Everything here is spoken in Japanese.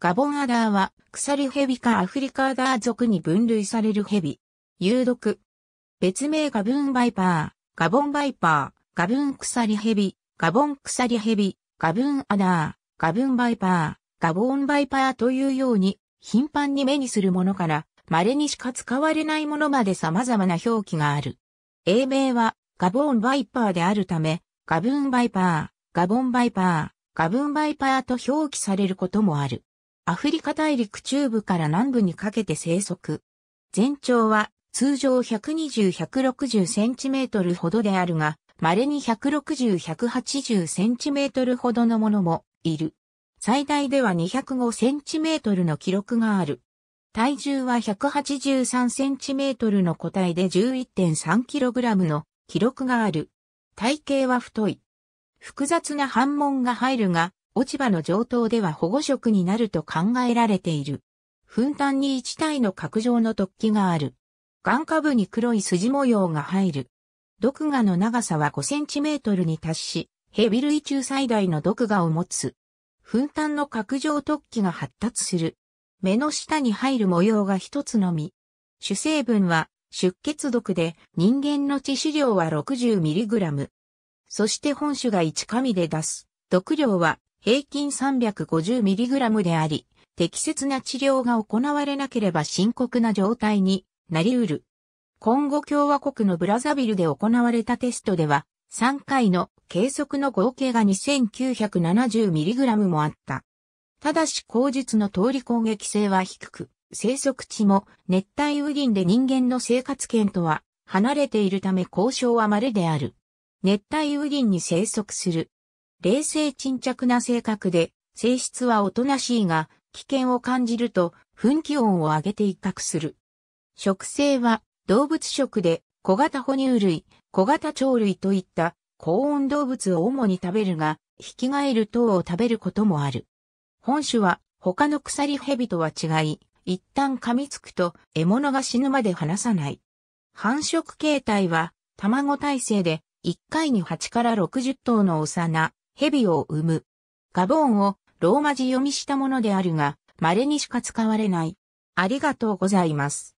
ガボンアダーは、鎖蛇かアフリカアダー属に分類される蛇。有毒。別名ガブンバイパー、ガボンバイパー、ガブン鎖蛇、ガボン鎖蛇、ガブンアダー、ガブンバイパー、ガボンバイパーというように、頻繁に目にするものから、稀にしか使われないものまで様々な表記がある。英名は、ガボンバイパーであるため、ガブンバイパー、ガボンバイパー、ガブンバイパーと表記されることもある。アフリカ大陸中部から南部にかけて生息。全長は通常120-160センチメートルほどであるが、稀に160-180センチメートルほどのものもいる。最大では205センチメートルの記録がある。体重は183センチメートルの個体で11.3キログラムの記録がある。体型は太い。複雑な反問が入るが、落ち葉の上等では保護色になると考えられている。粉担に一体の角状の突起がある。眼下部に黒い筋模様が入る。毒牙の長さは5センチメートルに達し、ヘビ類中最大の毒牙を持つ。粉担の角状突起が発達する。目の下に入る模様が一つのみ。主成分は出血毒で人間の致死量は 60mg。そして本種が1紙で出す。毒量は平均 350mg であり、適切な治療が行われなければ深刻な状態になり得る。コンゴ共和国のブラザビルで行われたテストでは、3回の計測の合計が 2970mg もあった。ただし口述の通り攻撃性は低く、生息地も熱帯雨林で人間の生活圏とは離れているため交渉は稀である。熱帯雨林に生息する冷静沈着な性格で、性質はおとなしいが、危険を感じると、噴気音を上げて威嚇する。食性は、動物食で、小型哺乳類、小型鳥類といった高温動物を主に食べるが、引き換える等を食べることもある。本種は他の鎖蛇とは違い、一旦噛みつくと獲物が死ぬまで離さない。繁殖形態は卵体制で1回に8から60頭の幼蛇を生む。ガボーンをローマ字読みしたものであるが、稀にしか使われない。ありがとうございます。